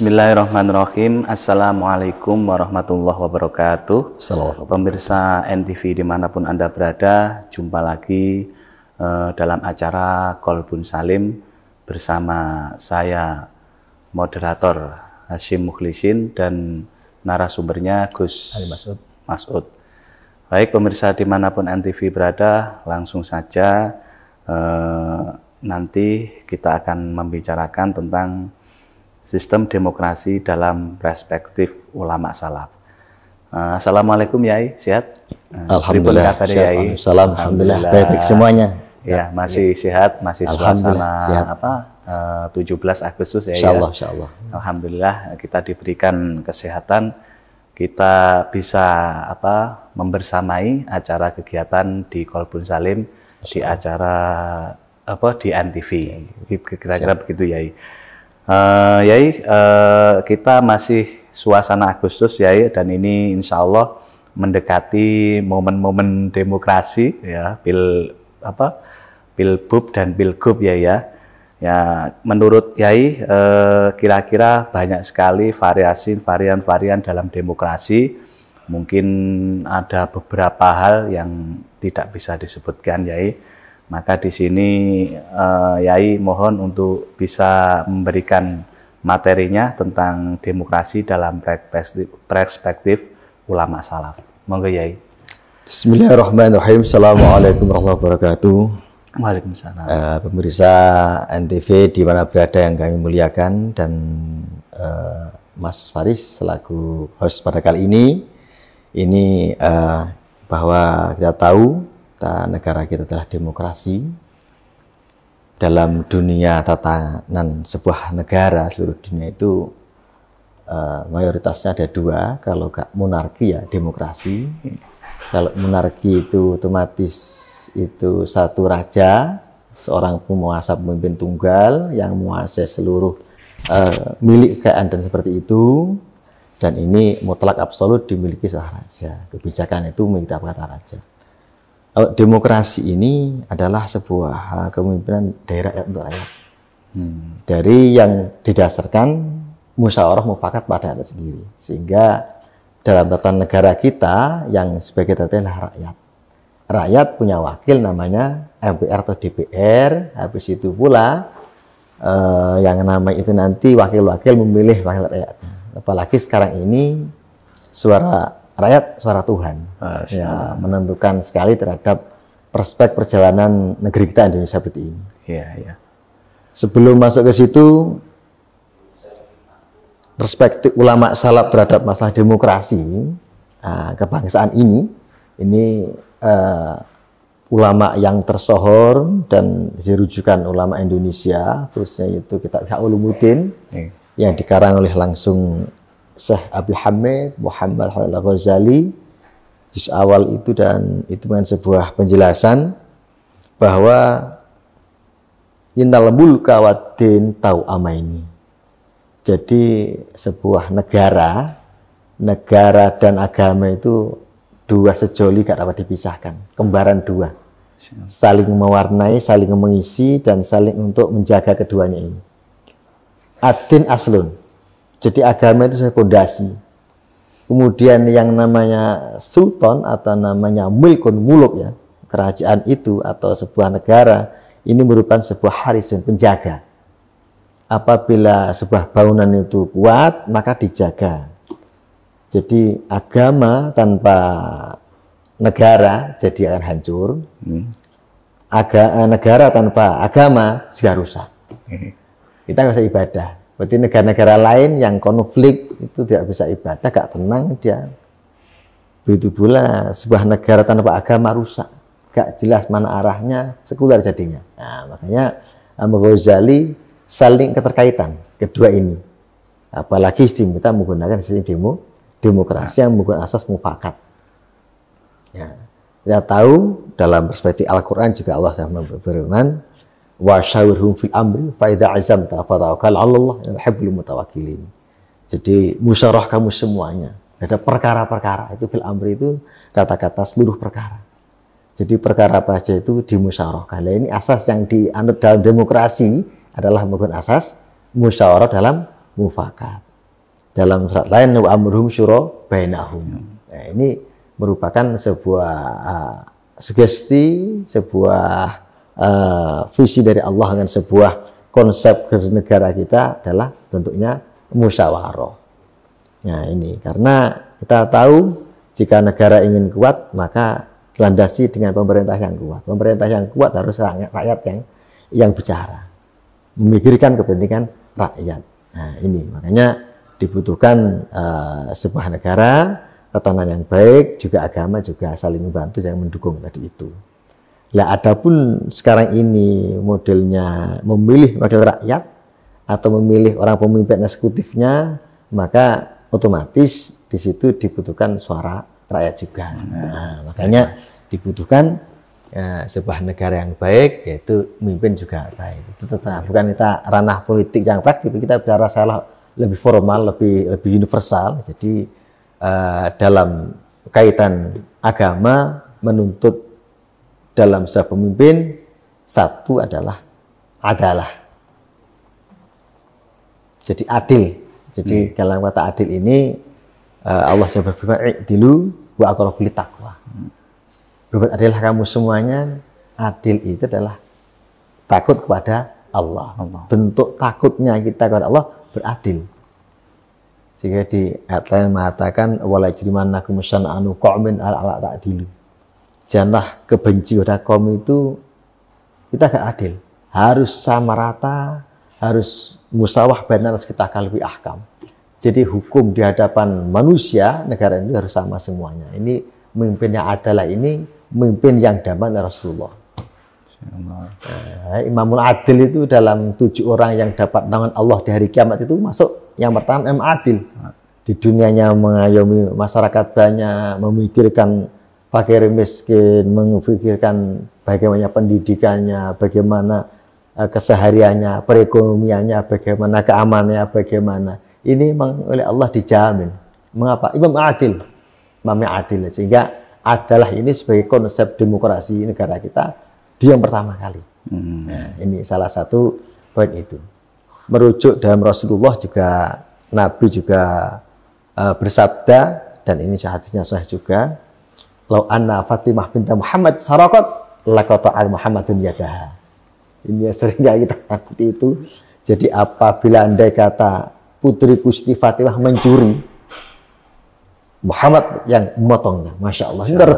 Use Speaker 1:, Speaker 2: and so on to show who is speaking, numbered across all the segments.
Speaker 1: Bismillahirrahmanirrahim. Assalamualaikum warahmatullahi wabarakatuh. Assalamualaikum. Pemirsa NTV dimanapun Anda berada, jumpa lagi uh, dalam acara Kolbun Salim bersama saya, moderator Hashim Mukhlisin dan narasumbernya Gus Ali Masud. Masud. Baik pemirsa dimanapun NTV berada, langsung saja uh, nanti kita akan membicarakan tentang sistem demokrasi dalam perspektif ulama salaf. Uh, Assalamualaikum Yai, sehat? Uh, Alhamdulillah. Kabar, Yai. Salam, Alhamdulillah. Baik semuanya. Ya, ya, masih ya. sehat, masih suasana sehat. apa? Eh, uh, 17 Agustus ya. ya. Insyaallah, ya. insyaallah. Alhamdulillah kita diberikan kesehatan kita bisa apa membersamai acara kegiatan di Kolbun Salim di acara apa di ANTV. Kira-kira begitu Yai. Uh, Yai, uh, kita masih suasana Agustus Yai dan ini insya Allah mendekati momen-momen demokrasi ya pil apa pilbub dan pilgub ya ya ya menurut Yai eh, kira kira -kira banyak sekali variasi varian-varian dalam demokrasi mungkin ada beberapa hal yang tidak bisa disebutkan Yai maka di sini uh, Yai mohon untuk bisa memberikan materinya tentang demokrasi dalam perspektif, perspektif ulama salaf. Monggo Yai.
Speaker 2: Bismillahirrahmanirrahim. Assalamualaikum warahmatullahi wabarakatuh. Waalaikumsalam. Uh, pemirsa NTV di mana berada yang kami muliakan dan uh, Mas Faris selaku host pada kali ini ini uh, bahwa kita tahu kita negara kita telah demokrasi dalam dunia tatanan sebuah negara seluruh dunia itu eh, mayoritasnya ada dua kalau gak monarki ya demokrasi kalau monarki itu otomatis itu satu raja seorang penguasa pemimpin tunggal yang menguasai seluruh uh, milik kekayaan dan seperti itu dan ini mutlak absolut dimiliki seorang raja kebijakan itu apa kata raja demokrasi ini adalah sebuah kepemimpinan daerah ya, untuk rakyat. Hmm. Dari yang didasarkan musyawarah mufakat pada atas sendiri. Sehingga dalam tata negara kita yang sebagai tata adalah rakyat. Rakyat punya wakil namanya MPR atau DPR. Habis itu pula eh, yang nama itu nanti wakil-wakil memilih wakil rakyat. Apalagi sekarang ini suara rakyat suara Tuhan ya, menentukan sekali terhadap prospek perjalanan negeri kita Indonesia seperti ini. Ya, ya. Sebelum masuk ke situ, perspektif ulama salaf terhadap masalah demokrasi ah, kebangsaan ini, ini uh, ulama yang tersohor dan dirujukan ulama Indonesia, khususnya itu kitab Ulumuddin mungkin iya. yang dikarang oleh langsung Syekh Abi Hamid Muhammad Al Ghazali juz awal itu dan itu dengan sebuah penjelasan bahwa innal mulka waddin tau amaini. Jadi sebuah negara, negara dan agama itu dua sejoli gak dapat dipisahkan, kembaran dua. Saling mewarnai, saling mengisi dan saling untuk menjaga keduanya ini. Adin aslun. Jadi agama itu sebagai fondasi. Kemudian yang namanya sultan atau namanya milkun muluk ya, kerajaan itu atau sebuah negara ini merupakan sebuah harisan penjaga. Apabila sebuah bangunan itu kuat, maka dijaga. Jadi agama tanpa negara jadi akan hancur. Hmm. Agama eh, negara tanpa agama juga rusak. Hmm. Kita nggak usah ibadah. Berarti negara-negara lain yang konflik itu tidak bisa ibadah, gak tenang dia. Begitu pula sebuah negara tanpa agama rusak. Gak jelas mana arahnya, sekular jadinya. Nah, makanya Imam Ghazali saling keterkaitan kedua ini. Apalagi sistem kita menggunakan sistem demo, demokrasi yang menggunakan asas mufakat. Ya. Kita tahu dalam perspektif Al-Quran juga Allah sudah berfirman, wa fil amri fa idza azamta fatawakkal 'ala Allah yuhibbul ya mutawakkilin. Jadi musyarah kamu semuanya. Ada perkara-perkara itu fil amri itu kata-kata seluruh perkara. Jadi perkara apa saja itu dimusyarahkan. Nah, ini asas yang dianut dalam demokrasi adalah menggunakan asas musyawarah dalam mufakat. Dalam surat lain wa amruhum syura bainahum. Nah, ini merupakan sebuah uh, sugesti, sebuah uh, visi dari Allah dengan sebuah konsep negara kita adalah bentuknya musyawarah. Nah ini karena kita tahu jika negara ingin kuat maka landasi dengan pemerintah yang kuat. Pemerintah yang kuat harus rakyat, rakyat yang yang bicara, memikirkan kepentingan rakyat. Nah ini makanya dibutuhkan uh, sebuah negara tatanan yang baik juga agama juga saling membantu yang mendukung tadi itu. Lah adapun sekarang ini modelnya memilih wakil rakyat atau memilih orang pemimpin eksekutifnya, maka otomatis di situ dibutuhkan suara rakyat juga. Nah, makanya dibutuhkan ya, sebuah negara yang baik yaitu pemimpin juga baik. Itu tetap bukan kita ranah politik yang praktik, kita bicara salah lebih formal, lebih lebih universal. Jadi uh, dalam kaitan agama menuntut dalam sebuah pemimpin satu adalah adalah. Jadi adil. Jadi hmm. dalam kata adil ini eh, Allah sudah berfirman dulu wa aqrabul takwa Berbuat adillah kamu semuanya. Adil itu adalah takut kepada Allah. Bentuk takutnya kita kepada Allah beradil. Sehingga di ayat lain mengatakan walajriman nakumusan anu qaumin ala ala ta'dilu. Ta janah kebenci pada kaum itu kita gak adil. Harus sama rata, harus musawah benar kita kalbi ahkam. Jadi hukum di hadapan manusia negara ini harus sama semuanya. Ini pemimpin yang adalah ini mimpin yang damai Rasulullah. Nah, Imamul Adil itu dalam tujuh orang yang dapat tangan Allah di hari kiamat itu masuk yang pertama Imam Adil. Ah. Di dunianya mengayomi masyarakat banyak, memikirkan fakir miskin, memikirkan bagaimana pendidikannya, bagaimana eh, kesehariannya, perekonomiannya, bagaimana keamanannya, bagaimana. Ini memang oleh Allah dijamin. Mengapa? Imam Adil. Imam Adil. Sehingga adalah ini sebagai konsep demokrasi negara kita, dia yang pertama kali. Hmm. Nah, ini salah satu poin itu. Merujuk dalam Rasulullah juga, Nabi juga uh, bersabda, dan ini hadisnya Sah juga, Lau anna Fatimah binti Muhammad sarakot lakota al Muhammadun yadaha. Ini yang sering kita takuti itu. Jadi apabila andai kata putri Gusti Fatimah mencuri, Muhammad yang memotongnya. Masya Allah. Ini luar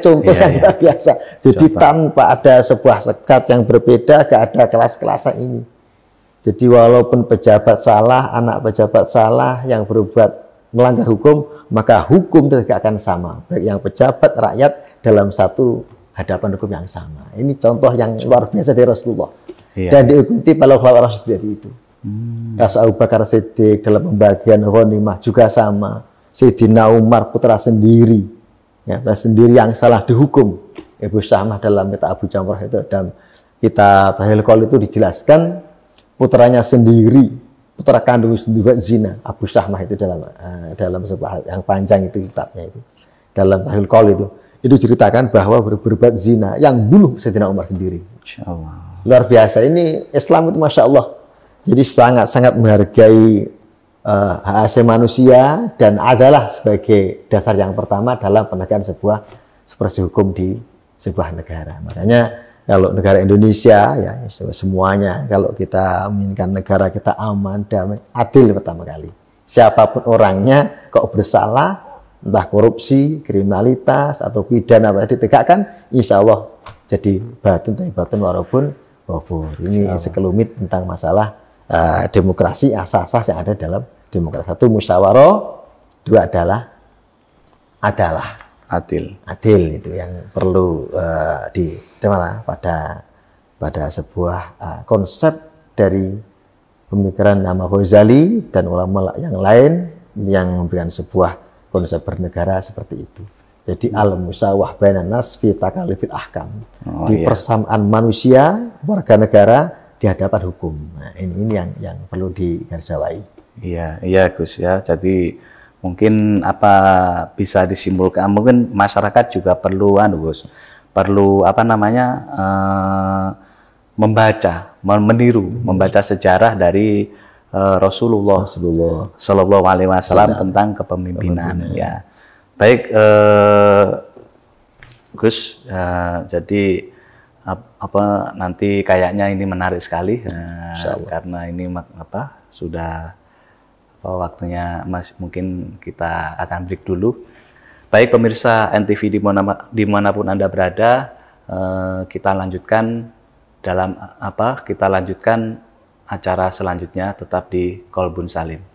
Speaker 2: contoh iya, yang iya. luar biasa. Jadi tanpa ada sebuah sekat yang berbeda, gak ada kelas-kelasan ini. Jadi walaupun pejabat salah, anak pejabat salah yang berbuat melanggar hukum, maka hukum tidak akan sama, baik yang pejabat, rakyat dalam satu hadapan hukum yang sama. Ini contoh yang luar biasa dari Rasulullah.
Speaker 1: Iya. Dan diikuti
Speaker 2: para ulama Rasul dari itu. Hmm. Rasul Abu Bakar Siddiq dalam pembagian ghanimah juga sama. Sayyidina Umar putra sendiri, ya, putra sendiri yang salah dihukum. Ibu Syahmah dalam kitab Abu Jamrah itu dalam kitab Tahil itu dijelaskan putranya sendiri putra kandung juga zina Abu Syahmah itu dalam uh, dalam sebuah yang panjang itu kitabnya itu dalam Tahil Qol itu itu ceritakan bahwa ber berbuat zina yang bunuh Sayyidina Umar sendiri. Allah. Luar biasa ini Islam itu masya Allah. Jadi sangat sangat menghargai uh, hak asasi manusia dan adalah sebagai dasar yang pertama dalam penegakan sebuah seperti hukum di sebuah negara. Makanya kalau negara Indonesia ya semuanya kalau kita menginginkan negara kita aman, damai, adil pertama kali. Siapapun orangnya kok bersalah entah korupsi, kriminalitas atau pidana apa ditegakkan, insya Allah jadi batu tapi batu walaupun wabur. Ini sekelumit tentang masalah uh, demokrasi asas-asas yang ada dalam demokrasi. Satu musyawarah, dua adalah adalah adil. Adil itu yang perlu uh, di cemara pada pada sebuah uh, konsep dari pemikiran nama Ghazali dan ulama yang lain yang memberikan sebuah konsep bernegara seperti itu. Jadi hmm. al musawah bainan nas fi takalifil ahkam. Oh, di iya. persamaan manusia warga negara di hadapan hukum. Nah, ini ini yang yang perlu digarisbawahi.
Speaker 1: Iya, iya Gus ya. Jadi Mungkin apa bisa disimpulkan? Mungkin masyarakat juga perlu anu Gus, perlu apa namanya uh, membaca, meniru, hmm. membaca sejarah dari uh, Rasulullah, Rasulullah Shallallahu Alaihi Wasallam tentang kepemimpinan. Kepemimpinan. Ya, baik uh, Gus. Uh, jadi apa nanti kayaknya ini menarik sekali uh, karena ini apa sudah oh, waktunya masih mungkin kita akan break dulu. Baik pemirsa NTV di mana dimanapun anda berada, eh, kita lanjutkan dalam apa? Kita lanjutkan acara selanjutnya tetap di Kolbun Salim.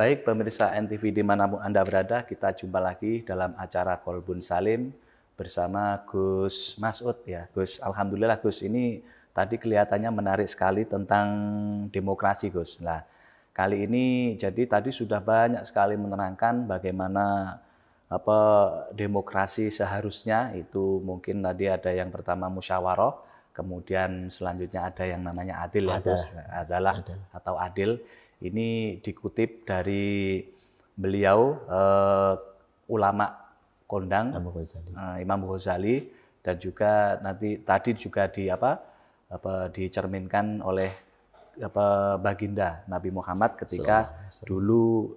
Speaker 1: Baik pemirsa NTV dimanapun Anda berada, kita jumpa lagi dalam acara Kolbun Salim bersama Gus Masud ya. Gus, Alhamdulillah Gus ini tadi kelihatannya menarik sekali tentang demokrasi Gus. Nah, kali ini jadi tadi sudah banyak sekali menerangkan bagaimana apa demokrasi seharusnya itu mungkin tadi ada yang pertama musyawarah, kemudian selanjutnya ada yang namanya adil ya Gus, adalah, adalah atau adil ini dikutip dari beliau uh, ulama kondang Imam Ghazali. Uh, Imam Ghazali dan juga nanti tadi juga di apa apa dicerminkan oleh apa baginda Nabi Muhammad ketika so. dulu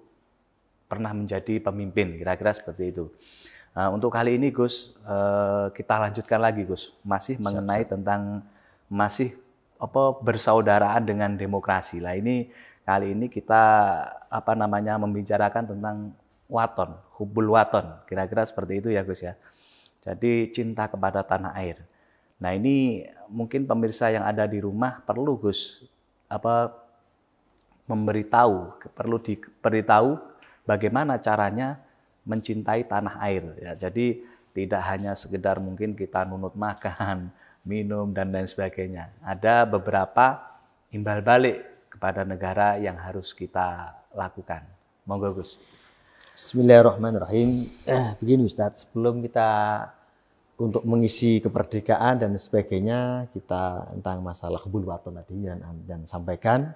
Speaker 1: pernah menjadi pemimpin kira-kira seperti itu. Uh, untuk kali ini Gus uh, kita lanjutkan lagi Gus masih mengenai so, tentang masih apa bersaudaraan dengan demokrasi lah ini Kali ini kita apa namanya membicarakan tentang waton, hubul waton. Kira-kira seperti itu ya Gus ya. Jadi cinta kepada tanah air. Nah ini mungkin pemirsa yang ada di rumah perlu Gus apa memberitahu, perlu diberitahu bagaimana caranya mencintai tanah air. Ya, jadi tidak hanya sekedar mungkin kita nunut makan, minum dan lain sebagainya. Ada beberapa imbal balik kepada negara yang harus kita lakukan. Monggo Gus.
Speaker 2: Bismillahirrahmanirrahim. Eh, begini Ustadz, sebelum kita untuk mengisi kemerdekaan dan sebagainya, kita tentang masalah kebul watan tadi yang, yang sampaikan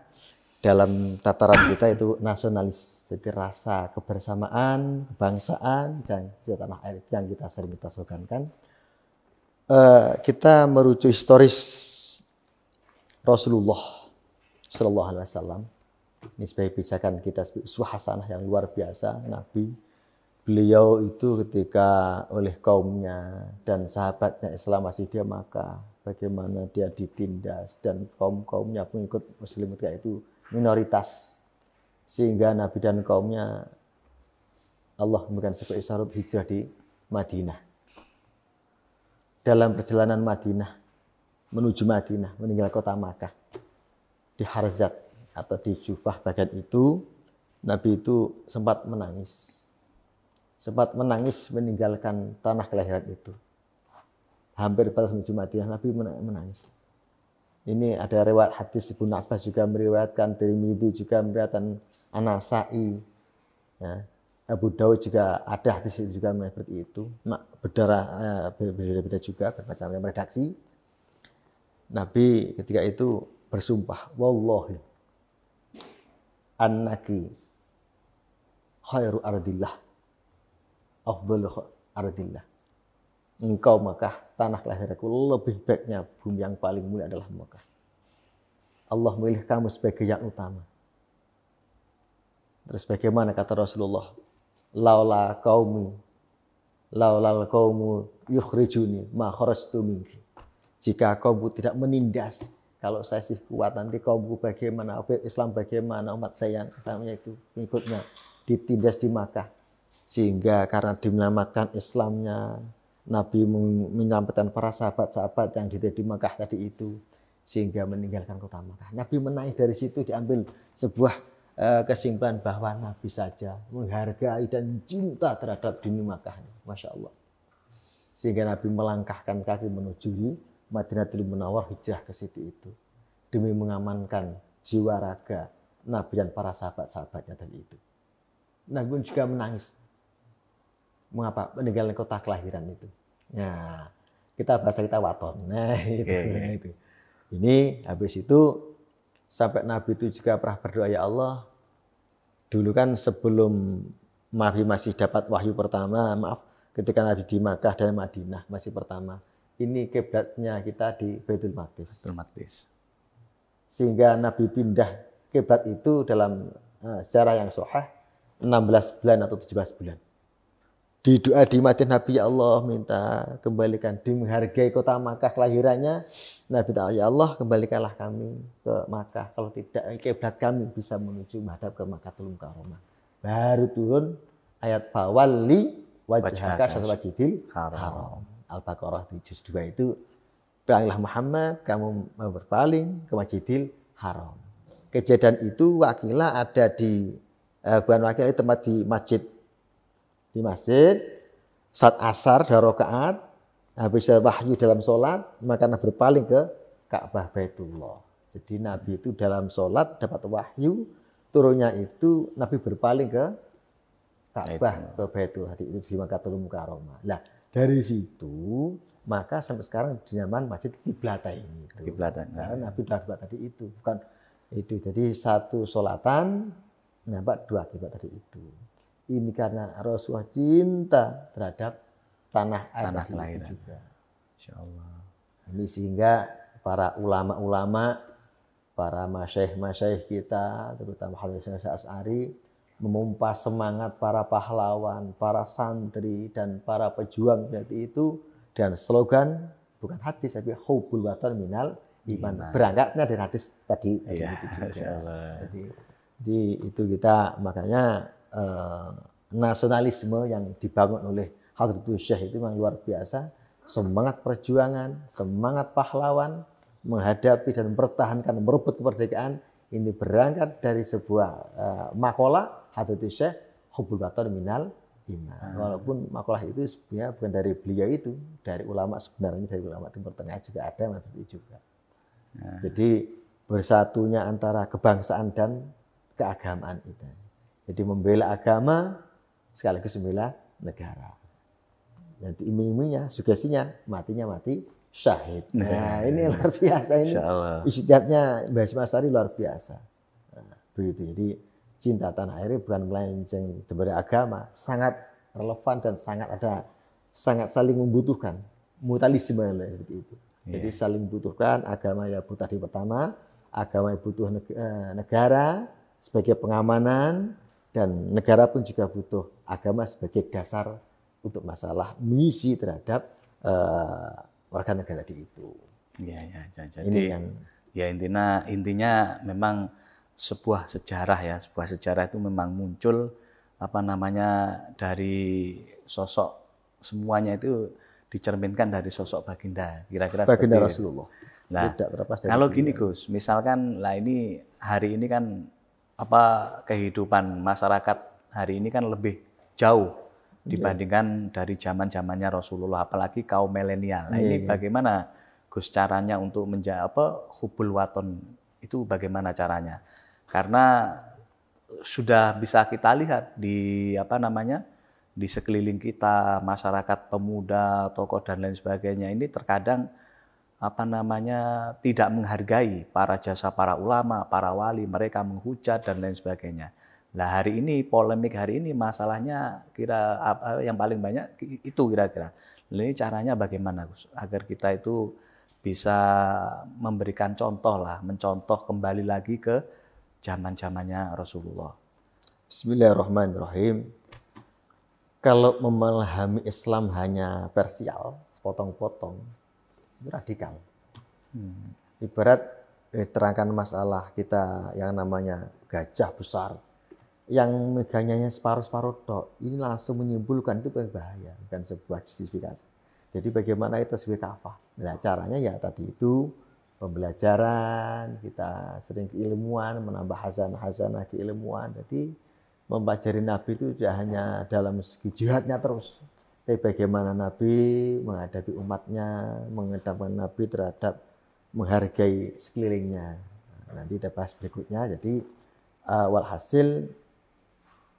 Speaker 2: dalam tataran kita itu nasionalis, jadi rasa kebersamaan, kebangsaan yang tanah air yang kita sering kita slogankan. Eh, kita merujuk historis Rasulullah Sallallahu Alaihi Wasallam. Ini sebagai pijakan kita suhasanah yang luar biasa Nabi. Beliau itu ketika oleh kaumnya dan sahabatnya Islam masih dia maka bagaimana dia ditindas dan kaum-kaumnya pengikut muslim ketika itu minoritas sehingga Nabi dan kaumnya Allah memberikan sebagai isyarat hijrah di Madinah. Dalam perjalanan Madinah menuju Madinah, meninggal kota Makkah di Harzat atau di Jufah bagian itu Nabi itu sempat menangis. Sempat menangis meninggalkan tanah kelahiran itu. Hampir batas menuju Madinah, ya, Nabi menangis. Ini ada riwayat hadis Ibnu Abbas juga meriwayatkan, dari Tirmidzi juga meriwayatkan, Anasai, ya. Abu Dawud juga ada hadis itu juga seperti itu. Berdarah eh, berbeda-beda juga, bermacam-macam redaksi. Nabi ketika itu bersumpah, wallahi annaki khairu ardillah afdal ardillah engkau Mekah tanah kelahiranku lebih baiknya bumi yang paling mulia adalah Mekah Allah memilih kamu sebagai yang utama terus bagaimana kata Rasulullah laula kaumi laulal kaumu yukhrijuni ma kharajtu minki jika kamu tidak menindas kalau saya sih kuat nanti kaumku bagaimana, oke Islam bagaimana, umat saya yang Islamnya itu pengikutnya ditindas di Makkah. Sehingga karena dinamakan Islamnya, Nabi menyampaikan para sahabat-sahabat yang ditindas di Makkah tadi itu, sehingga meninggalkan kota Makkah. Nabi menaik dari situ diambil sebuah eh, kesimpulan bahwa Nabi saja menghargai dan cinta terhadap dini Makkah. Masya Allah. Sehingga Nabi melangkahkan kaki menuju Madinatul Munawar hijrah ke situ itu demi mengamankan jiwa raga Nabi dan para sahabat-sahabatnya dari itu. Nabi juga menangis. Mengapa? Meninggalkan kota kelahiran itu. Nah, kita bahasa kita waton. Nah, gitu. Okay. Nah, itu. Ini habis itu sampai Nabi itu juga pernah berdoa ya Allah. Dulu kan sebelum Nabi masih dapat wahyu pertama, maaf, ketika Nabi di Makkah dan Madinah masih pertama ini kiblatnya kita di Baitul Maqdis. Baitul Maqdis. Sehingga Nabi pindah kiblat itu dalam eh, sejarah yang sahih 16 bulan atau 17 bulan. Di doa di mati Nabi ya Allah minta kembalikan di menghargai kota Makkah kelahirannya. Nabi tahu ya Allah kembalikanlah kami ke Makkah. Kalau tidak kiblat kami bisa menuju menghadap ke Makkah Tulung Roma. Baru turun ayat fawalli wajhaka satu wajidil haram. haram. Al-Baqarah juz 2 itu Beralihlah Muhammad, kamu berpaling ke Masjidil Haram. Kejadian itu wakilah ada di eh, bukan wakila itu tempat di masjid di masjid saat asar dan rakaat habis wahyu dalam sholat maka berpaling ke Ka'bah Baitullah. Jadi Nabi itu dalam sholat dapat wahyu turunnya itu Nabi berpaling ke Ka'bah ke Baitul itu di Makatul Mukarramah. Nah, dari situ maka sampai sekarang dinamakan Masjid Kiblatai ini. Kiblatai. Nah. Karena ya. Nabi dua tadi itu bukan itu. Jadi satu solatan nampak dua kiblat tadi itu. Ini karena Rasulullah cinta terhadap tanah air tanah itu juga. Insya Allah. Ini sehingga para ulama-ulama, para masyayikh-masyayikh kita, terutama Habib Syekh As'ari, memompa semangat para pahlawan, para santri, dan para pejuang dari itu. Dan slogan bukan hadis tapi hubul watan minal iman. Berangkatnya dari hadis tadi. ya, Jadi, jadi itu kita makanya eh, nasionalisme yang dibangun oleh Hadratul Syekh itu memang luar biasa. Semangat perjuangan, semangat pahlawan menghadapi dan mempertahankan merebut kemerdekaan ini berangkat dari sebuah uh, makola hadati syekh hubul watan minal iman. Hmm. Ah. Walaupun makalah itu sebenarnya bukan dari beliau itu, dari ulama sebenarnya dari ulama Timur Tengah juga ada seperti juga. Hmm. Jadi bersatunya antara kebangsaan dan keagamaan itu. Jadi membela agama sekaligus membela negara. Nanti iming-imingnya, sugestinya matinya mati syahid. Nah, nah ini luar biasa ini. Istiadatnya Mbah luar biasa. Nah, begitu. Jadi cinta tanah air bukan melenceng dari agama, sangat relevan dan sangat ada sangat saling membutuhkan. Mutualisme seperti itu. Yeah. Jadi saling membutuhkan agama ya butuh di pertama, agama yang butuh eh, negara sebagai pengamanan dan negara pun juga butuh agama sebagai
Speaker 1: dasar untuk masalah misi terhadap uh,
Speaker 2: warga negara di
Speaker 1: itu. Iya, ya, jadi Ini yang... ya intinya intinya memang sebuah sejarah ya sebuah sejarah itu memang muncul apa namanya dari sosok semuanya itu dicerminkan dari sosok baginda kira-kira baginda Rasulullah nah Tidak terlepas dari kalau gini Gus misalkan lah ini hari ini kan apa kehidupan masyarakat hari ini kan lebih jauh iya. dibandingkan yeah. dari zaman zamannya Rasulullah apalagi kaum milenial nah, yeah, ini yeah. bagaimana Gus caranya untuk menjawab apa hubul waton itu bagaimana caranya? Karena sudah bisa kita lihat di apa namanya di sekeliling kita masyarakat pemuda tokoh dan lain sebagainya ini terkadang apa namanya tidak menghargai para jasa para ulama para wali mereka menghujat dan lain sebagainya nah hari ini polemik hari ini masalahnya kira apa eh, yang paling banyak itu kira-kira nah, ini caranya bagaimana Gus agar kita itu bisa memberikan contoh lah mencontoh kembali lagi ke zaman-zamannya Rasulullah.
Speaker 2: Bismillahirrahmanirrahim. Kalau memahami Islam hanya parsial, potong-potong, radikal. Hmm. Ibarat diterangkan eh, masalah kita yang namanya gajah besar, yang megangnya separuh-separuh tok, ini langsung menyimpulkan itu berbahaya, dan sebuah justifikasi. Jadi bagaimana kita sebagai kafah? Nah, caranya ya tadi itu pembelajaran, kita sering keilmuan, menambah hasanah-hasanah keilmuan. Jadi mempelajari Nabi itu tidak hanya dalam segi jihadnya terus, tapi bagaimana Nabi menghadapi umatnya, mengedapkan Nabi terhadap menghargai sekelilingnya. Nanti kita bahas berikutnya. Jadi uh, walhasil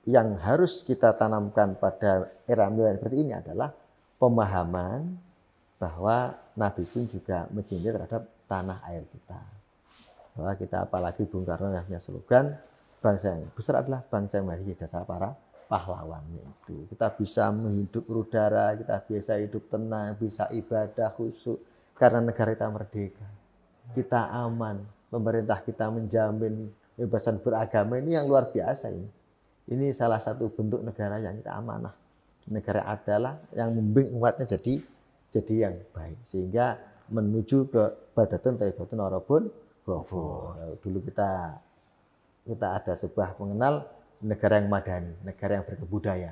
Speaker 2: yang harus kita tanamkan pada era milenial seperti ini adalah pemahaman bahwa Nabi pun juga mencintai terhadap tanah air kita. Bahwa kita apalagi Bung Karno yang punya slogan bangsa yang besar adalah bangsa yang memiliki jasa para pahlawan itu. Kita bisa menghidup udara, kita bisa hidup tenang, bisa ibadah khusus karena negara kita merdeka. Kita aman, pemerintah kita menjamin kebebasan beragama ini yang luar biasa ini. Ini salah satu bentuk negara yang kita amanah. Negara adalah yang membimbing umatnya jadi jadi yang baik sehingga menuju ke badatun taibatun orobun ghafur. Oh. Nah, dulu kita kita ada sebuah pengenal negara yang madani, negara yang berkebudaya,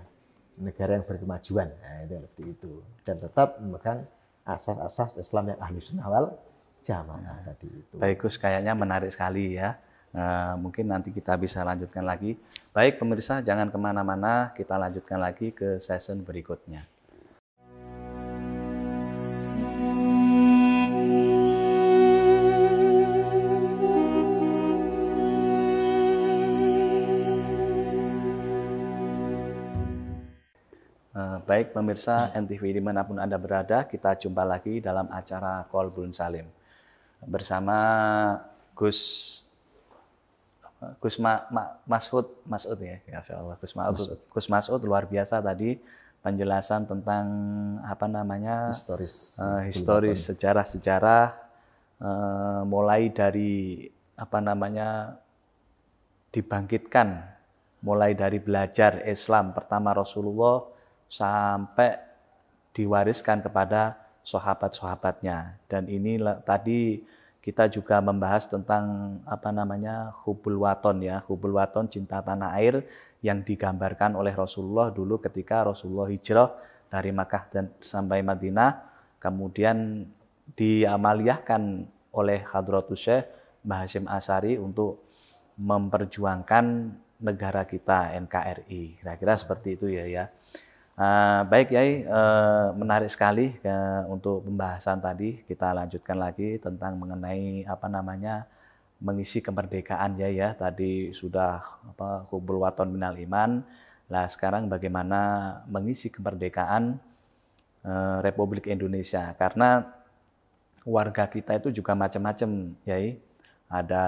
Speaker 2: negara yang berkemajuan. Nah, itu seperti itu. Dan tetap memegang asas-asas Islam yang ahli sunnah wal
Speaker 1: jamaah nah. tadi itu. Baik Gus, kayaknya menarik sekali ya. Uh, mungkin nanti kita bisa lanjutkan lagi. Baik pemirsa, jangan kemana-mana, kita lanjutkan lagi ke session berikutnya. baik pemirsa NTV dimanapun Anda berada, kita jumpa lagi dalam acara Kolbun Salim. Bersama Gus Gus Ma, Ma, Masud, Masud ya, ya Allah. Gus Masud, Gus Masud luar biasa tadi penjelasan tentang apa namanya historis, uh, historis sejarah-sejarah uh, mulai dari apa namanya dibangkitkan mulai dari belajar Islam pertama Rasulullah sampai diwariskan kepada sahabat-sahabatnya. Dan ini tadi kita juga membahas tentang apa namanya hubul waton ya, hubul waton cinta tanah air yang digambarkan oleh Rasulullah dulu ketika Rasulullah hijrah dari Makkah dan sampai Madinah, kemudian diamaliakan oleh Hadratus Syekh Mbah Hashim Asari untuk memperjuangkan negara kita NKRI. Kira-kira seperti itu ya ya. Uh, baik Yai, uh, menarik sekali uh, untuk pembahasan tadi. Kita lanjutkan lagi tentang mengenai apa namanya mengisi kemerdekaan ya ya. Tadi sudah apa kubul waton minal iman. Lah sekarang bagaimana mengisi kemerdekaan uh, Republik Indonesia? Karena warga kita itu juga macam-macam, Yai. Ada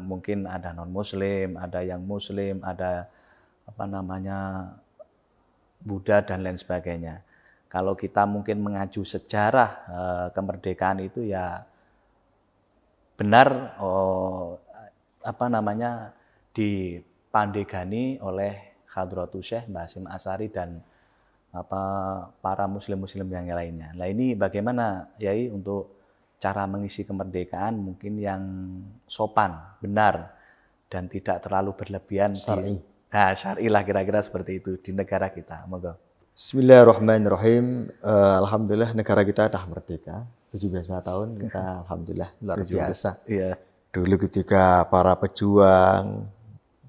Speaker 1: mungkin ada non muslim, ada yang muslim, ada apa namanya Buddha dan lain sebagainya. Kalau kita mungkin mengacu sejarah e, kemerdekaan itu ya benar oh, apa namanya dipandegani oleh Khadratu Syekh Basim Asari dan apa para muslim-muslim yang lainnya. Nah ini bagaimana Yai untuk cara mengisi kemerdekaan mungkin yang sopan, benar dan tidak terlalu berlebihan Nah, syar'ilah kira-kira seperti itu di negara kita. Moga.
Speaker 2: Bismillahirrahmanirrahim. Uh, alhamdulillah negara kita telah merdeka. 17 tahun kita alhamdulillah luar 17. biasa. Iya. Dulu ketika para pejuang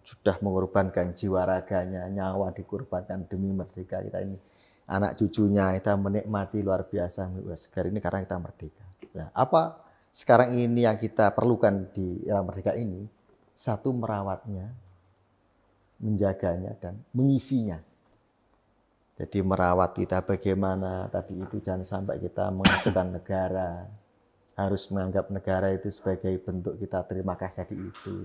Speaker 2: sudah mengorbankan jiwa raganya, nyawa dikorbankan demi merdeka kita ini. Anak cucunya kita menikmati luar biasa Sekarang ini karena kita merdeka. Nah, apa sekarang ini yang kita perlukan di era merdeka ini? Satu merawatnya, menjaganya dan mengisinya. Jadi merawat kita bagaimana tadi itu jangan sampai kita mengasuhkan negara. Harus menganggap negara itu sebagai bentuk kita terima kasih tadi itu.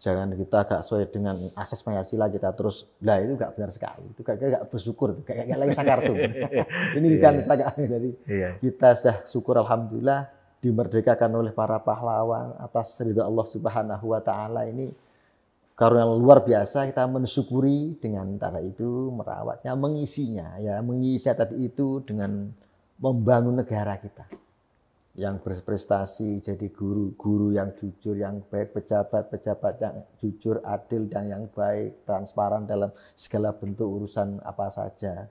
Speaker 2: Jangan kita agak sesuai dengan asas Pancasila kita terus lah itu gak benar sekali. Itu kayak gak bersyukur, kayak gak lagi sangkar tuh. Ini kan iya. sangkar dari iya. kita sudah syukur alhamdulillah dimerdekakan oleh para pahlawan atas ridha Allah Subhanahu wa taala ini karunia luar biasa kita mensyukuri dengan cara itu merawatnya mengisinya ya mengisi tadi itu dengan membangun negara kita yang berprestasi jadi guru guru yang jujur yang baik pejabat pejabat yang jujur adil dan yang baik transparan dalam segala bentuk urusan apa saja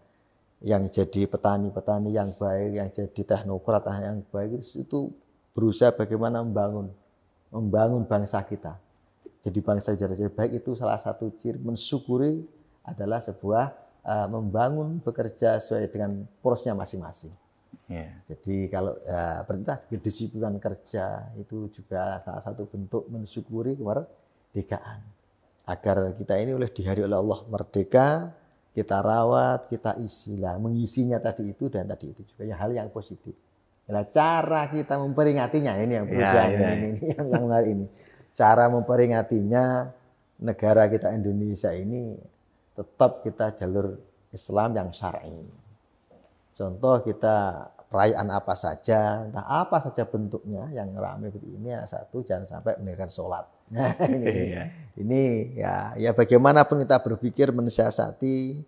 Speaker 2: yang jadi petani-petani yang baik, yang jadi teknokrat yang baik itu berusaha bagaimana membangun membangun bangsa kita jadi bangsa jadi baik itu salah satu ciri mensyukuri adalah sebuah uh, membangun bekerja sesuai dengan porosnya masing-masing. Yeah. Jadi kalau uh, perintah kedisiplinan kerja itu juga salah satu bentuk mensyukuri kemerdekaan. Agar kita ini oleh dihari oleh Allah merdeka, kita rawat, kita isilah mengisinya tadi itu dan tadi itu juga ya hal yang positif. Nah, cara kita memperingatinya ini yang iya, perlu yeah, yeah. ini, ini yang yang ini cara memperingatinya negara kita Indonesia ini tetap kita jalur Islam yang syar'i. Contoh kita perayaan apa saja, entah apa saja bentuknya yang ramai begini ini, ya satu jangan sampai meninggalkan sholat. ini, iya. ini ya, ya bagaimanapun kita berpikir mensiasati,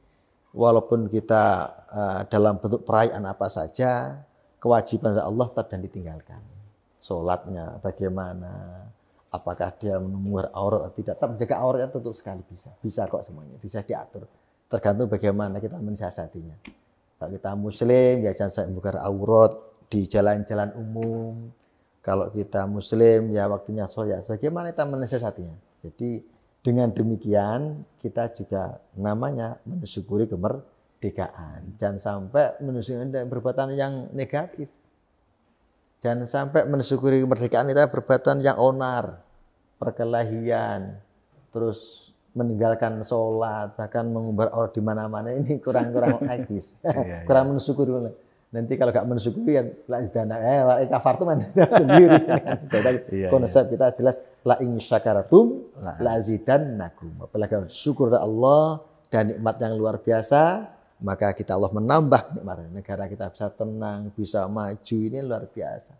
Speaker 2: walaupun kita uh, dalam bentuk perayaan apa saja, kewajiban Allah tetap dan ditinggalkan. Sholatnya bagaimana, apakah dia menumbuh aurat atau tidak Tapi menjaga auratnya tentu sekali bisa bisa kok semuanya bisa diatur tergantung bagaimana kita mensiasatinya kalau kita muslim ya jangan saya buka aurat di jalan-jalan umum kalau kita muslim ya waktunya sholat bagaimana kita mensiasatinya jadi dengan demikian kita juga namanya mensyukuri kemerdekaan jangan sampai mensyukuri perbuatan yang negatif Jangan sampai mensyukuri kemerdekaan kita perbuatan yang onar perkelahian, terus meninggalkan sholat, bahkan mengumbar orang di mana-mana ini kurang-kurang etis, iya, iya. kurang mensyukuri. Nanti kalau gak mensyukuri ya la izdana, eh la eh, kafar itu mana sendiri. Jadi iya, konsep kita jelas la in syakaratum la zidannakum. Apalagi syukur Allah dan nikmat yang luar biasa, maka kita Allah menambah nikmat negara kita bisa tenang, bisa maju ini luar biasa.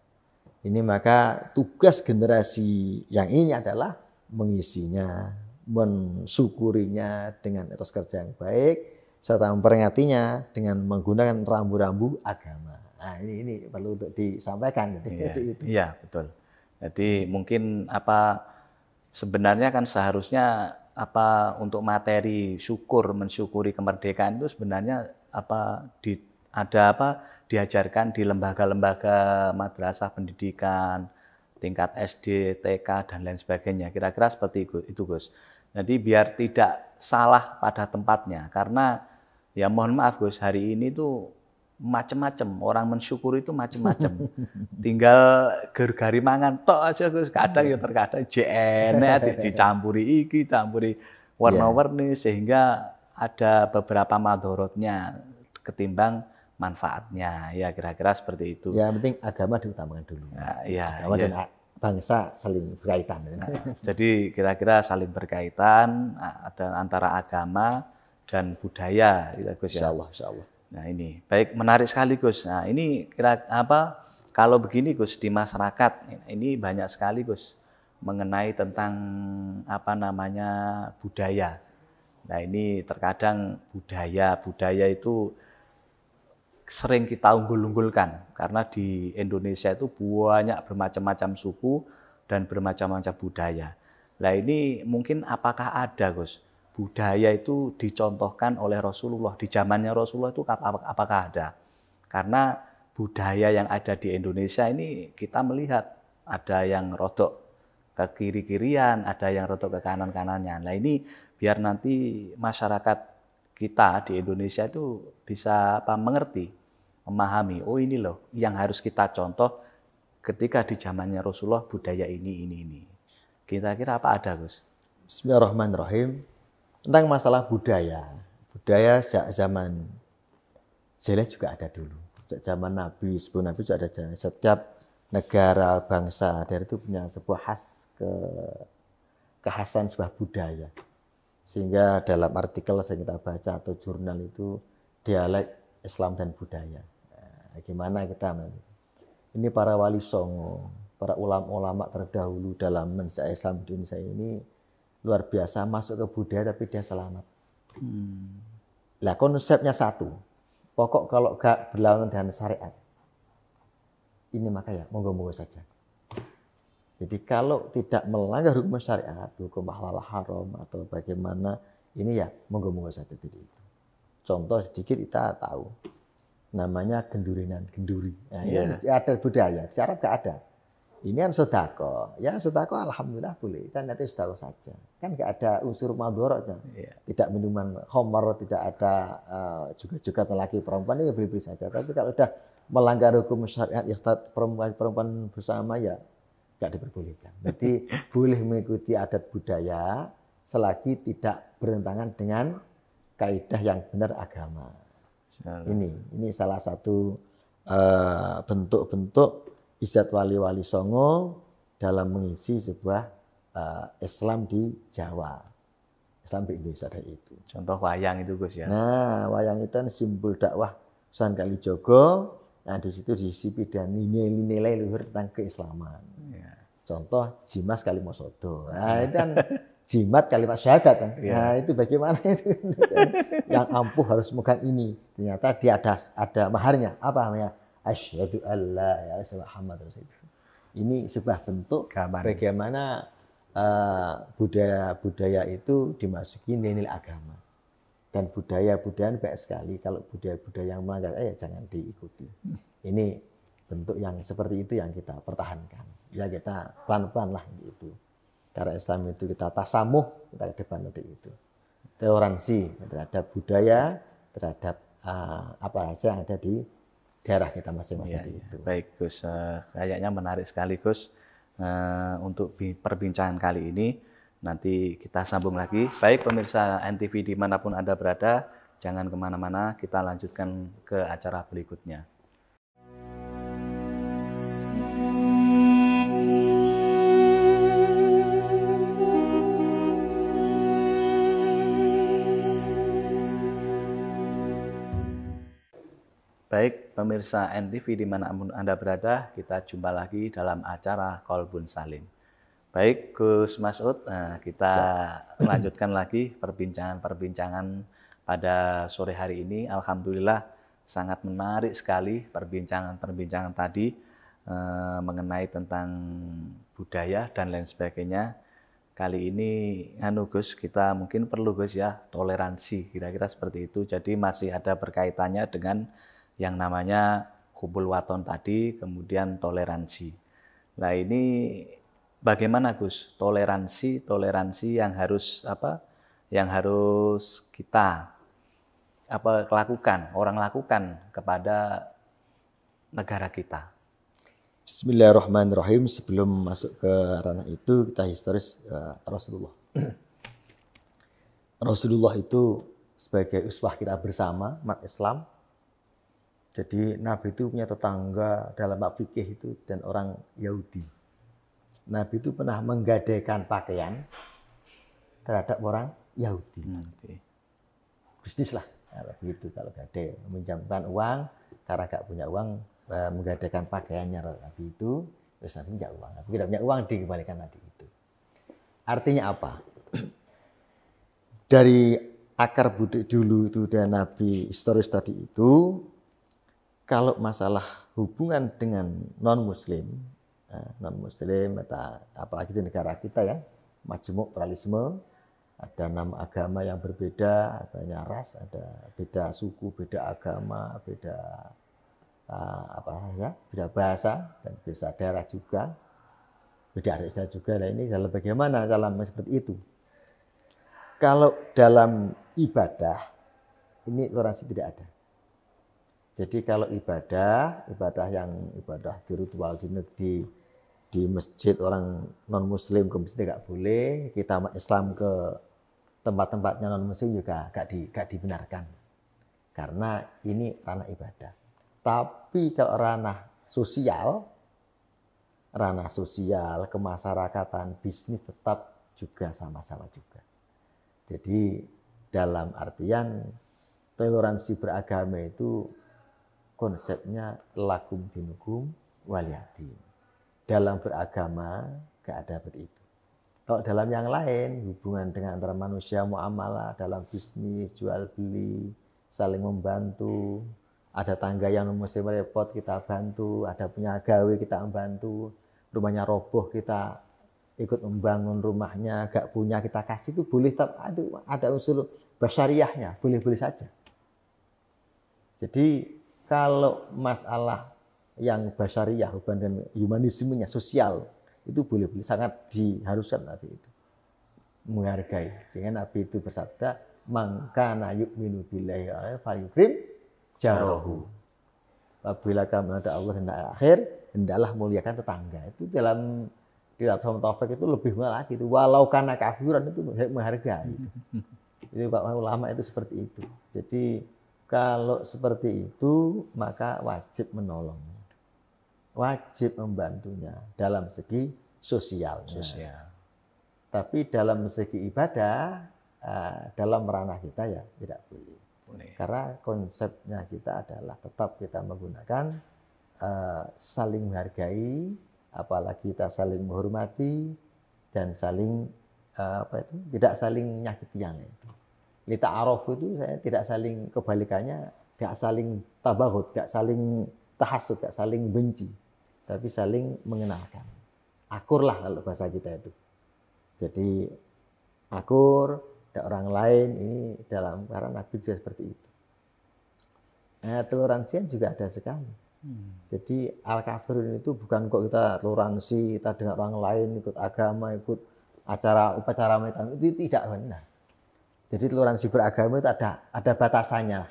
Speaker 2: Ini maka tugas generasi yang ini adalah mengisinya, mensyukurinya dengan etos kerja yang baik, serta memperingatinya dengan menggunakan rambu-rambu agama.
Speaker 1: Nah, ini, ini perlu untuk disampaikan. Iya, itu. iya betul. Jadi mungkin apa sebenarnya kan seharusnya apa untuk materi syukur mensyukuri kemerdekaan itu sebenarnya apa di ada apa diajarkan di lembaga-lembaga madrasah pendidikan tingkat SD, TK dan lain sebagainya. Kira-kira seperti itu, Gus. Jadi biar tidak salah pada tempatnya karena ya mohon maaf Gus, hari ini tuh macem-macem orang mensyukuri itu macem-macem tinggal gergari mangan tok aja Gus kadang ya terkadang jenet dicampuri iki campuri warna-warni iya. sehingga ada beberapa madorotnya ketimbang manfaatnya ya kira-kira seperti itu ya penting agama diutamakan dulu nah, ya, agama ya. dan bangsa saling berkaitan jadi kira-kira saling berkaitan ada antara agama dan budaya kita gitu, Gus ya Allah Allah nah ini baik menarik sekali Gus nah ini kira apa kalau begini Gus di masyarakat ini banyak sekali Gus mengenai tentang apa namanya budaya nah ini terkadang budaya budaya itu sering kita unggul-unggulkan karena di Indonesia itu banyak bermacam-macam suku dan bermacam-macam budaya. Nah ini mungkin apakah ada Gus budaya itu dicontohkan oleh Rasulullah di zamannya Rasulullah itu apakah ada? Karena budaya yang ada di Indonesia ini kita melihat ada yang rodok ke kiri-kirian, ada yang rodok ke kanan-kanannya. Nah ini biar nanti masyarakat kita di Indonesia itu bisa apa mengerti, memahami, oh ini loh yang harus kita contoh ketika di zamannya Rasulullah budaya ini ini ini. Kita kira apa ada, Gus? Bismillahirrahmanirrahim.
Speaker 2: Tentang masalah budaya. Budaya sejak zaman jelek juga ada dulu. Sejak zaman Nabi, sebelum Nabi juga ada zaman. Setiap negara, bangsa, dari itu punya sebuah khas ke kekhasan sebuah budaya. Sehingga dalam artikel yang kita baca atau jurnal itu dialek Islam dan budaya. Nah, gimana kita ini para wali songo, para ulama-ulama terdahulu dalam mensa Islam di Indonesia ini luar biasa masuk ke budaya tapi dia selamat. Hmm. Nah konsepnya satu, pokok kalau gak berlawanan dengan syariat, ini maka ya monggo-monggo saja. Jadi kalau tidak melanggar hukum syariat, hukum halal haram atau bagaimana ini ya monggo-monggo saja tidak Contoh sedikit kita tahu namanya gendurinan genduri. Nah, ya. ini iya. ada budaya, secara enggak ada. Ini kan sodako, ya sodako alhamdulillah boleh. kan nanti sodako saja, kan gak ada unsur madorotnya. ya. Tidak minuman homer, tidak ada uh, juga-juga lelaki perempuan ini ya beli-beli saja. Tapi kalau sudah melanggar hukum syariat, ya perempuan-perempuan bersama ya nggak diperbolehkan. Jadi boleh mengikuti adat budaya selagi tidak berentangan dengan kaidah yang benar agama. Salah. Ini ini salah satu uh, bentuk-bentuk ijat wali-wali Songo dalam mengisi sebuah uh, Islam di Jawa. Islam di Indonesia
Speaker 1: dari itu. Contoh wayang itu Gus
Speaker 2: ya. Nah, wayang itu kan simbol dakwah Sunan Kalijogo. Nah, di situ diisi dan nilai-nilai luhur tentang keislaman. Contoh jimat kalimat sodo. Nah, iya. itu kan jimat pak syahadat kan. ya. Nah, itu bagaimana itu? yang ampuh harus megang ini. Ternyata dia ada ada maharnya. Apa namanya? Asyhadu Allah, ya Muhammad itu. Ini sebuah bentuk Gaman. bagaimana uh, budaya budaya itu dimasuki nilai agama dan budaya-budaya baik sekali. Kalau budaya-budaya yang melanggar, eh jangan diikuti. Hmm. Ini bentuk yang seperti itu yang kita pertahankan ya kita pelan-pelan lah itu. Karena Islam itu kita tasamuh, kita ke depan nanti itu. Toleransi terhadap budaya, terhadap uh, apa
Speaker 1: saja yang ada di daerah kita masing-masing. Ya, itu. Iya. Baik Gus, uh, kayaknya menarik sekali Gus uh, untuk perbincangan kali ini. Nanti kita sambung lagi. Baik pemirsa NTV dimanapun Anda berada, jangan kemana-mana, kita lanjutkan ke acara berikutnya. Baik pemirsa NTV di mana Anda berada, kita jumpa lagi dalam acara Kolbun Salim. Baik Gus Masud, eh, kita lanjutkan lagi perbincangan-perbincangan pada sore hari ini. Alhamdulillah sangat menarik sekali perbincangan-perbincangan tadi eh, mengenai tentang budaya dan lain sebagainya. Kali ini anu Gus, kita mungkin perlu Gus ya toleransi kira-kira seperti itu. Jadi masih ada berkaitannya dengan yang namanya kubul waton tadi, kemudian toleransi. Nah ini bagaimana Gus toleransi toleransi yang harus apa yang harus kita apa lakukan orang lakukan kepada negara kita. Bismillahirrahmanirrahim.
Speaker 2: Sebelum masuk ke ranah itu kita historis uh, Rasulullah. Rasulullah itu sebagai uswah kita bersama umat Islam jadi Nabi itu punya tetangga dalam bab fikih itu dan orang Yahudi. Nabi itu pernah menggadaikan pakaian terhadap orang Yahudi. Nanti. Bisnis lah kalau begitu kalau gade meminjamkan uang karena gak punya uang e, menggadaikan pakaiannya Nabi itu terus Nabi punya uang. Nabi tidak punya uang dikembalikan tadi itu. Artinya apa? Dari akar budi dulu itu dan Nabi historis tadi itu kalau masalah hubungan dengan non muslim eh, non muslim apalagi di negara kita ya majemuk pluralisme ada enam agama yang berbeda banyak ras ada beda suku beda agama beda eh, apa ya beda bahasa dan beda daerah juga beda adat juga nah ini dalam bagaimana dalam seperti itu kalau dalam ibadah ini toleransi tidak ada jadi kalau ibadah, ibadah yang ibadah di ritual di di, di masjid orang non muslim ke masjid nggak boleh, kita Islam ke tempat-tempatnya non muslim juga nggak di, gak dibenarkan. Karena ini ranah ibadah. Tapi kalau ranah sosial, ranah sosial, kemasyarakatan, bisnis tetap juga sama-sama juga. Jadi dalam artian toleransi beragama itu konsepnya lakum dinukum waliyati. Dalam beragama gak ada itu Kalau dalam yang lain, hubungan dengan antara manusia, muamalah, dalam bisnis, jual beli, saling membantu, ada tangga yang mesti merepot kita bantu, ada punya gawe kita membantu, rumahnya roboh kita ikut membangun rumahnya, gak punya kita kasih itu boleh, ada unsur basyariahnya, boleh-boleh saja. Jadi kalau masalah yang basariah hubungan dan humanismenya sosial itu boleh-boleh sangat diharuskan Nabi itu menghargai. Sehingga Nabi itu bersabda, "Mangka nayuk minu bilai fayukrim jarohu." Apabila kamu ada Allah hendak akhir, hendaklah muliakan tetangga. Itu dalam tidak dalam taufik itu lebih lagi itu walau karena kafiran itu menghargai. Itu Pak ulama itu seperti itu. Jadi kalau seperti itu, maka wajib menolong, Wajib membantunya dalam segi sosialnya. Sosial. Tapi dalam segi ibadah, eh, dalam ranah kita ya tidak
Speaker 1: boleh.
Speaker 2: Karena konsepnya kita adalah tetap kita menggunakan eh, saling menghargai, apalagi kita saling menghormati dan saling eh, apa itu tidak saling menyakiti yang lain. Lita arofu itu saya tidak saling kebalikannya, tidak saling tabahut, tidak saling tahasud, tidak saling benci, tapi saling mengenalkan. Akurlah kalau bahasa kita itu. Jadi akur, ada orang lain ini dalam karena Nabi juga seperti itu. Nah, toleransian juga ada sekali. Hmm. Jadi al kafirun itu bukan kok kita toleransi, kita dengan orang lain ikut agama, ikut acara upacara itu, itu tidak benar. Jadi toleransi beragama itu ada ada batasannya,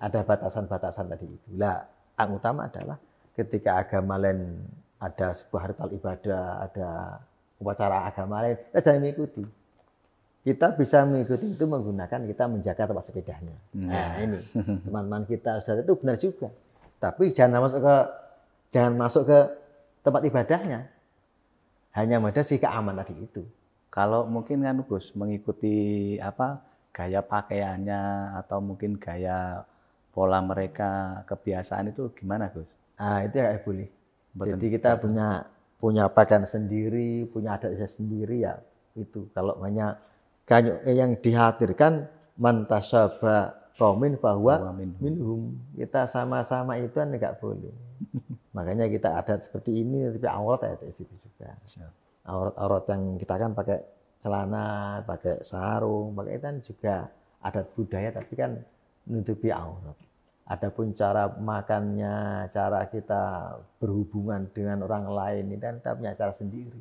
Speaker 2: ada batasan-batasan tadi itu. Lah, yang utama adalah ketika agama lain ada sebuah ritual ibadah, ada upacara agama lain, kita ya jangan mengikuti. Kita bisa mengikuti itu menggunakan kita menjaga tempat sepedanya. Nah, nah ini teman-teman kita saudara itu benar juga. Tapi jangan masuk ke jangan masuk ke tempat ibadahnya.
Speaker 1: Hanya pada si keaman tadi itu. Kalau mungkin kan Gus mengikuti apa gaya pakaiannya atau mungkin gaya pola mereka kebiasaan itu gimana Gus?
Speaker 2: Ah itu ya boleh. Jadi kita punya punya pakaian sendiri, punya adat sendiri ya itu. Kalau banyak eh, yang dihatirkan mantasaba Komin bahwa minhum kita sama-sama itu kan nggak boleh. Makanya kita adat seperti ini tapi Allah ada di juga. Siap aurat-aurat yang kita kan pakai celana, pakai sarung, pakai itu kan juga adat budaya tapi kan menutupi aurat. Adapun cara makannya, cara kita berhubungan dengan orang lain ini, kan kita punya cara sendiri.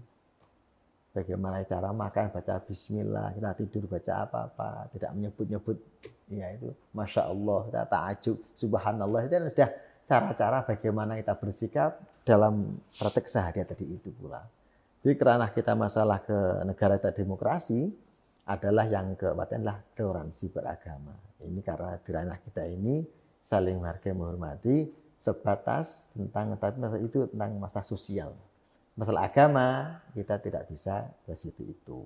Speaker 2: Bagaimana cara makan, baca bismillah, kita tidur baca apa-apa, tidak menyebut-nyebut ya itu masya Allah kita ta'ajub, subhanallah itu kan sudah cara-cara bagaimana kita bersikap dalam praktek sehari tadi itu pula. Jadi kerana kita masalah ke negara tak demokrasi adalah yang keempatnya adalah toleransi beragama. Ini karena di ranah kita ini saling menghargai menghormati sebatas tentang tapi masalah itu tentang masalah sosial. Masalah agama kita tidak bisa ke situ itu.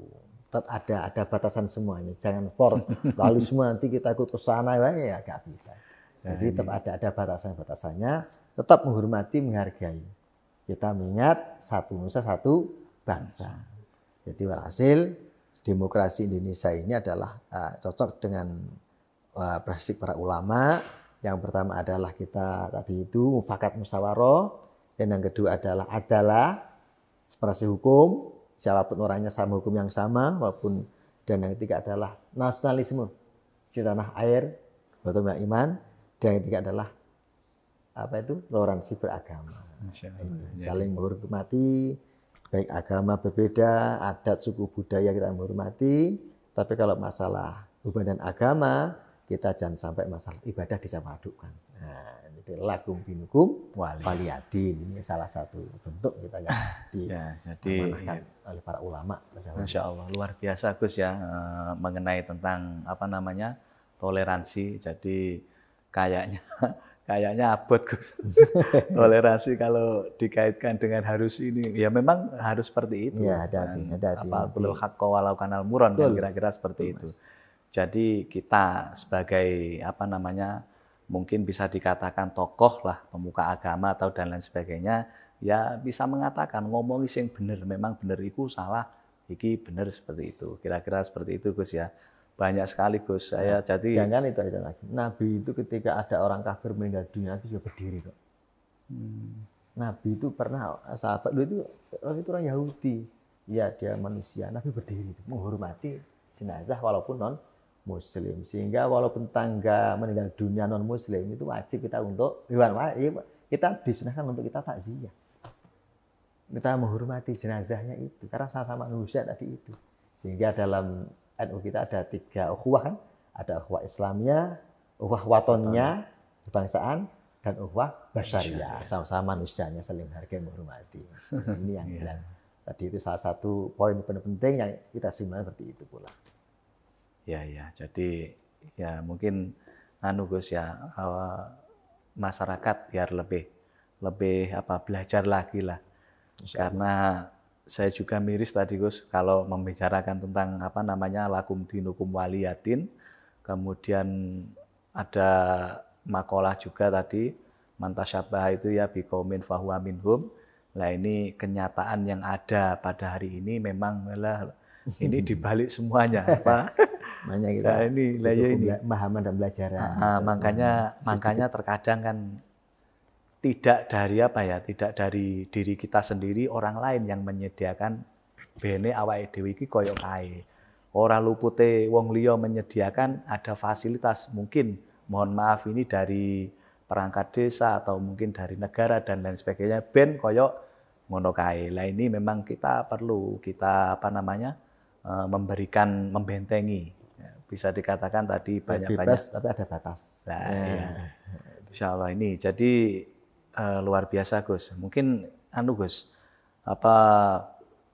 Speaker 2: Tetap ada ada batasan semuanya. Jangan for lalu semua nanti kita ikut ke sana ya nggak ya, bisa.
Speaker 1: Nah, Jadi tetap ada
Speaker 2: ada batasan-batasannya. Tetap menghormati, menghargai. Kita mengingat satu Nusa satu bangsa. Jadi walhasil demokrasi Indonesia ini adalah uh, cocok dengan uh, eh, praktik para ulama. Yang pertama adalah kita tadi itu mufakat musyawarah dan yang kedua adalah adalah operasi hukum siapapun orangnya sama hukum yang sama walaupun dan yang ketiga adalah nasionalisme di tanah air betul mbak iman dan yang ketiga adalah apa itu toleransi beragama iya, saling iya. menghormati baik agama berbeda, adat, suku, budaya kita menghormati. Tapi kalau masalah hubungan agama, kita jangan sampai masalah ibadah disamadukan. Nah,
Speaker 1: ini lakum binukum waliyadin. Ini salah satu bentuk kita yang di ya, jadi, ya. oleh para ulama. Masya Allah, luar biasa Gus ya eh, mengenai tentang apa namanya toleransi. Jadi kayaknya kayaknya abot Gus. Toleransi kalau dikaitkan dengan harus ini, ya memang harus seperti itu. Ya, ada hati ada hati Apa hak hakko walau kanal muron kan kira-kira seperti itu. Jadi kita sebagai apa namanya mungkin bisa dikatakan tokoh lah pemuka agama atau dan lain sebagainya ya bisa mengatakan ngomongi sing bener memang bener itu salah iki bener seperti itu kira-kira seperti itu Gus ya banyak sekali Gus saya nah, jadi jangan itu aja lagi
Speaker 2: Nabi itu ketika ada orang kafir meninggal dunia itu juga berdiri kok hmm. Nabi itu pernah eh, sahabat dulu itu orang itu orang Yahudi ya dia manusia Nabi berdiri menghormati jenazah walaupun non muslim sehingga walaupun tangga meninggal dunia non muslim itu wajib kita untuk iya, kita disunahkan untuk kita takziah kita menghormati jenazahnya itu karena sama-sama manusia tadi itu sehingga dalam NU kan, oh, kita ada tiga ukhuwah kan? Ada ukhuwah Islamia, ukhuwah watonnya, kebangsaan, dan ukhuwah basyariah. Sama-sama manusianya saling hargai menghormati. Ini yang iya. bilang. Yeah. Tadi itu salah satu poin penting yang kita simak seperti itu pula.
Speaker 1: Ya ya, jadi ya mungkin anu Gus ya eh, masyarakat biar lebih lebih apa belajar lagi lah. Karena saya juga miris tadi Gus kalau membicarakan tentang apa namanya lakum dinukum waliyatin. Kemudian ada makalah juga tadi mantasyabah itu ya bikomin fahuwa minhum. Nah ini kenyataan yang ada pada hari ini memang lah ini dibalik semuanya apa banyak kita nah, ini lah ya ini
Speaker 2: pemahaman dan pelajaran. Ah,
Speaker 1: makanya makanya terkadang kan tidak dari apa ya, tidak dari diri kita sendiri, orang lain yang menyediakan bene awa dhewe koyok kai, kae. Ora lupute wong liya menyediakan ada fasilitas mungkin mohon maaf ini dari perangkat desa atau mungkin dari negara dan lain sebagainya ben koyok ngono kae. Lah ini memang kita perlu kita apa namanya? Eh, memberikan membentengi. Ya, bisa dikatakan tadi banyak-banyak
Speaker 2: tapi ada batas. Nah, ya. Iya.
Speaker 1: Insya Allah ini. Jadi uh, luar biasa Gus. Mungkin anu Gus, apa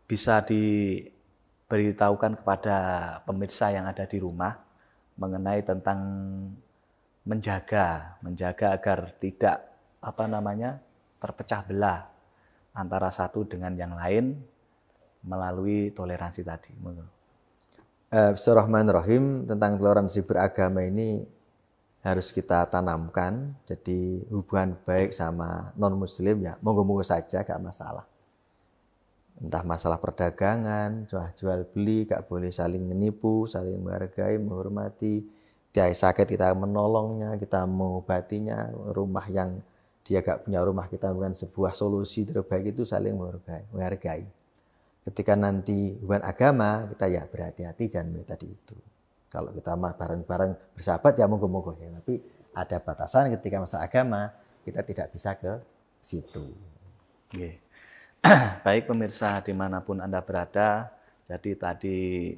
Speaker 1: bisa diberitahukan kepada pemirsa yang ada di rumah mengenai tentang menjaga, menjaga agar tidak apa namanya terpecah belah antara satu dengan yang lain melalui toleransi tadi. Uh,
Speaker 2: Bismillahirrahmanirrahim tentang toleransi beragama ini harus kita tanamkan. Jadi hubungan baik sama non muslim ya monggo-monggo saja gak masalah. Entah masalah perdagangan, jual, jual beli, gak boleh saling menipu, saling menghargai, menghormati. Dia sakit kita menolongnya, kita mengobatinya. Rumah yang dia gak punya rumah kita bukan sebuah solusi terbaik itu saling menghargai. menghargai. Ketika nanti hubungan agama kita ya berhati-hati jangan tadi itu. Kalau kita mah bareng-bareng bersahabat ya monggo-monggo ya, tapi ada batasan ketika masalah agama kita tidak bisa ke situ.
Speaker 1: Yeah. Baik pemirsa dimanapun Anda berada, jadi tadi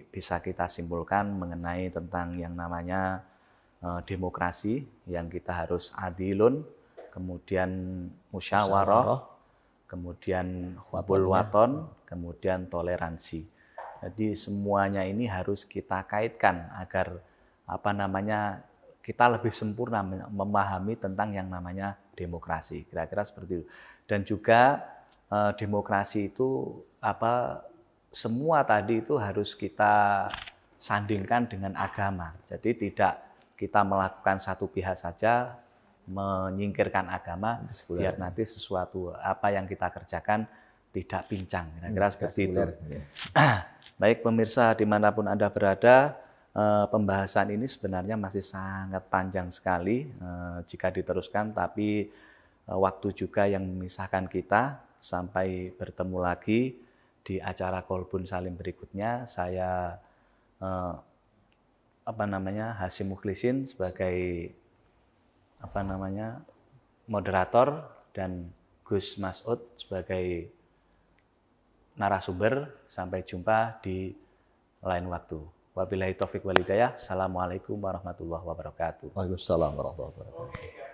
Speaker 1: bisa kita simpulkan mengenai tentang yang namanya eh, demokrasi yang kita harus adilun, kemudian musyawarah, kemudian hubul ya. waton, kemudian toleransi. Jadi semuanya ini harus kita kaitkan agar apa namanya kita lebih sempurna memahami tentang yang namanya demokrasi. Kira-kira seperti itu. Dan juga eh, demokrasi itu apa semua tadi itu harus kita sandingkan dengan agama. Jadi tidak kita melakukan satu pihak saja menyingkirkan agama Sekuler. biar nanti sesuatu apa yang kita kerjakan tidak pincang. Kira-kira hmm, seperti itu. Ya. Baik pemirsa dimanapun Anda berada, eh, pembahasan ini sebenarnya masih sangat panjang sekali eh, jika diteruskan, tapi eh, waktu juga yang memisahkan kita sampai bertemu lagi di acara Kolbun Salim berikutnya. Saya apa namanya Hasim Muklisin sebagai apa namanya moderator dan Gus Masud sebagai narasumber. Sampai jumpa di lain waktu. Wabillahi taufik walidayah. Assalamualaikum warahmatullahi wabarakatuh. Waalaikumsalam warahmatullahi wabarakatuh.